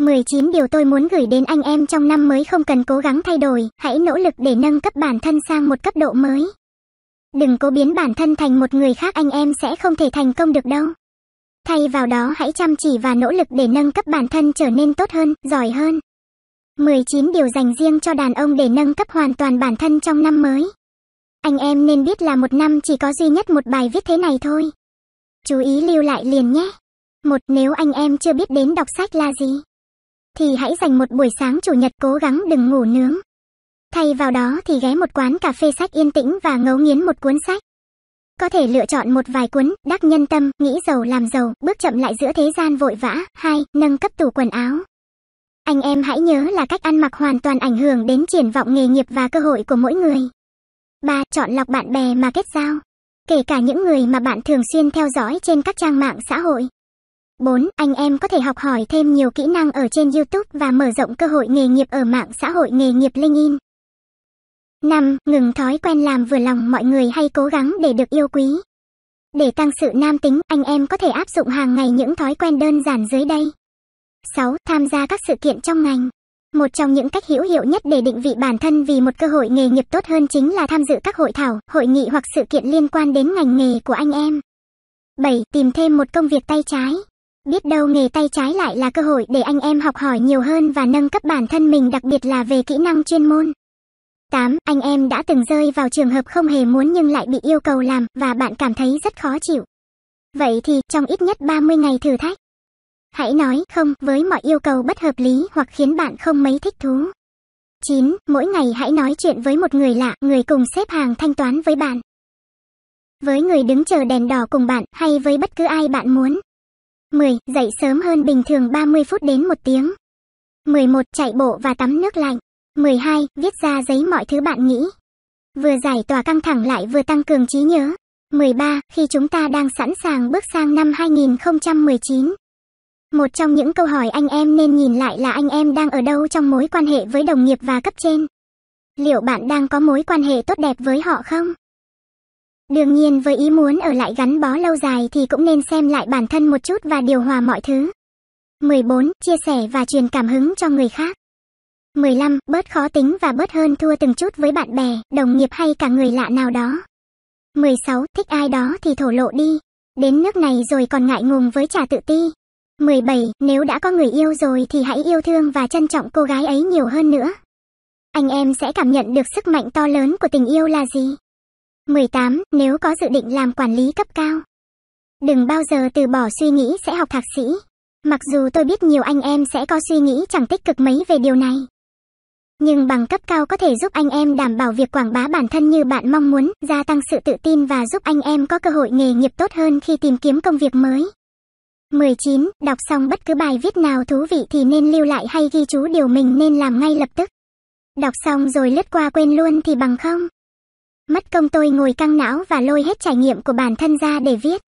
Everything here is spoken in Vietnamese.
19 điều tôi muốn gửi đến anh em trong năm mới không cần cố gắng thay đổi, hãy nỗ lực để nâng cấp bản thân sang một cấp độ mới. Đừng cố biến bản thân thành một người khác anh em sẽ không thể thành công được đâu. Thay vào đó hãy chăm chỉ và nỗ lực để nâng cấp bản thân trở nên tốt hơn, giỏi hơn. 19 điều dành riêng cho đàn ông để nâng cấp hoàn toàn bản thân trong năm mới. Anh em nên biết là một năm chỉ có duy nhất một bài viết thế này thôi. Chú ý lưu lại liền nhé. Một Nếu anh em chưa biết đến đọc sách là gì? thì hãy dành một buổi sáng chủ nhật cố gắng đừng ngủ nướng. Thay vào đó thì ghé một quán cà phê sách yên tĩnh và ngấu nghiến một cuốn sách. Có thể lựa chọn một vài cuốn, đắc nhân tâm, nghĩ giàu làm giàu, bước chậm lại giữa thế gian vội vã. Hai, Nâng cấp tủ quần áo. Anh em hãy nhớ là cách ăn mặc hoàn toàn ảnh hưởng đến triển vọng nghề nghiệp và cơ hội của mỗi người. 3. Chọn lọc bạn bè mà kết giao. Kể cả những người mà bạn thường xuyên theo dõi trên các trang mạng xã hội. 4. Anh em có thể học hỏi thêm nhiều kỹ năng ở trên YouTube và mở rộng cơ hội nghề nghiệp ở mạng xã hội nghề nghiệp LinkedIn. 5. Ngừng thói quen làm vừa lòng mọi người hay cố gắng để được yêu quý. Để tăng sự nam tính, anh em có thể áp dụng hàng ngày những thói quen đơn giản dưới đây. 6. Tham gia các sự kiện trong ngành. Một trong những cách hữu hiệu nhất để định vị bản thân vì một cơ hội nghề nghiệp tốt hơn chính là tham dự các hội thảo, hội nghị hoặc sự kiện liên quan đến ngành nghề của anh em. 7. Tìm thêm một công việc tay trái. Biết đâu nghề tay trái lại là cơ hội để anh em học hỏi nhiều hơn và nâng cấp bản thân mình đặc biệt là về kỹ năng chuyên môn. 8. Anh em đã từng rơi vào trường hợp không hề muốn nhưng lại bị yêu cầu làm và bạn cảm thấy rất khó chịu. Vậy thì trong ít nhất 30 ngày thử thách, hãy nói không với mọi yêu cầu bất hợp lý hoặc khiến bạn không mấy thích thú. 9. Mỗi ngày hãy nói chuyện với một người lạ, người cùng xếp hàng thanh toán với bạn. Với người đứng chờ đèn đỏ cùng bạn hay với bất cứ ai bạn muốn. 10. Dậy sớm hơn bình thường 30 phút đến 1 tiếng. 11. Chạy bộ và tắm nước lạnh. 12. Viết ra giấy mọi thứ bạn nghĩ. Vừa giải tỏa căng thẳng lại vừa tăng cường trí nhớ. 13. Khi chúng ta đang sẵn sàng bước sang năm 2019. Một trong những câu hỏi anh em nên nhìn lại là anh em đang ở đâu trong mối quan hệ với đồng nghiệp và cấp trên. Liệu bạn đang có mối quan hệ tốt đẹp với họ không? Đương nhiên với ý muốn ở lại gắn bó lâu dài thì cũng nên xem lại bản thân một chút và điều hòa mọi thứ. 14. Chia sẻ và truyền cảm hứng cho người khác. 15. Bớt khó tính và bớt hơn thua từng chút với bạn bè, đồng nghiệp hay cả người lạ nào đó. 16. Thích ai đó thì thổ lộ đi. Đến nước này rồi còn ngại ngùng với trà tự ti. 17. Nếu đã có người yêu rồi thì hãy yêu thương và trân trọng cô gái ấy nhiều hơn nữa. Anh em sẽ cảm nhận được sức mạnh to lớn của tình yêu là gì. 18. Nếu có dự định làm quản lý cấp cao, đừng bao giờ từ bỏ suy nghĩ sẽ học thạc sĩ. Mặc dù tôi biết nhiều anh em sẽ có suy nghĩ chẳng tích cực mấy về điều này. Nhưng bằng cấp cao có thể giúp anh em đảm bảo việc quảng bá bản thân như bạn mong muốn, gia tăng sự tự tin và giúp anh em có cơ hội nghề nghiệp tốt hơn khi tìm kiếm công việc mới. 19. Đọc xong bất cứ bài viết nào thú vị thì nên lưu lại hay ghi chú điều mình nên làm ngay lập tức. Đọc xong rồi lướt qua quên luôn thì bằng không mất công tôi ngồi căng não và lôi hết trải nghiệm của bản thân ra để viết.